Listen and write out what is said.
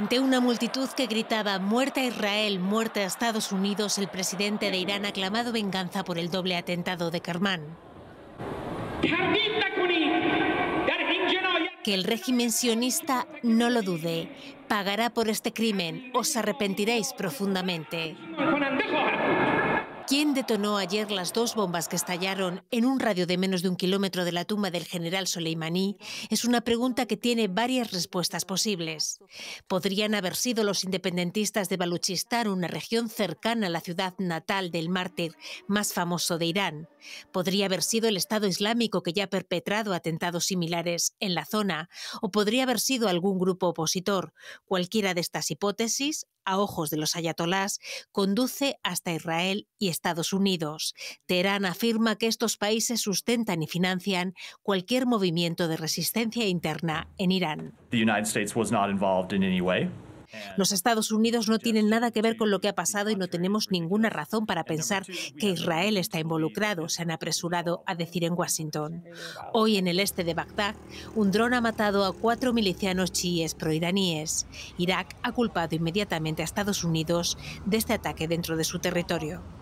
Ante una multitud que gritaba muerta Israel, muerte a Estados Unidos, el presidente de Irán ha clamado venganza por el doble atentado de Kerman. Que el régimen sionista no lo dude, pagará por este crimen, os arrepentiréis profundamente. ¿Quién detonó ayer las dos bombas que estallaron en un radio de menos de un kilómetro de la tumba del general Soleimani? Es una pregunta que tiene varias respuestas posibles. Podrían haber sido los independentistas de Baluchistán, una región cercana a la ciudad natal del mártir más famoso de Irán. Podría haber sido el Estado Islámico que ya ha perpetrado atentados similares en la zona, o podría haber sido algún grupo opositor. Cualquiera de estas hipótesis a ojos de los ayatolás conduce hasta Israel y Estados Unidos. Teherán afirma que estos países sustentan y financian cualquier movimiento de resistencia interna en Irán. Los Estados Unidos no tienen nada que ver con lo que ha pasado y no tenemos ninguna razón para pensar que Israel está involucrado, se han apresurado a decir en Washington. Hoy en el este de Bagdad, un dron ha matado a cuatro milicianos chiíes proiraníes. Irak ha culpado inmediatamente a Estados Unidos de este ataque dentro de su territorio.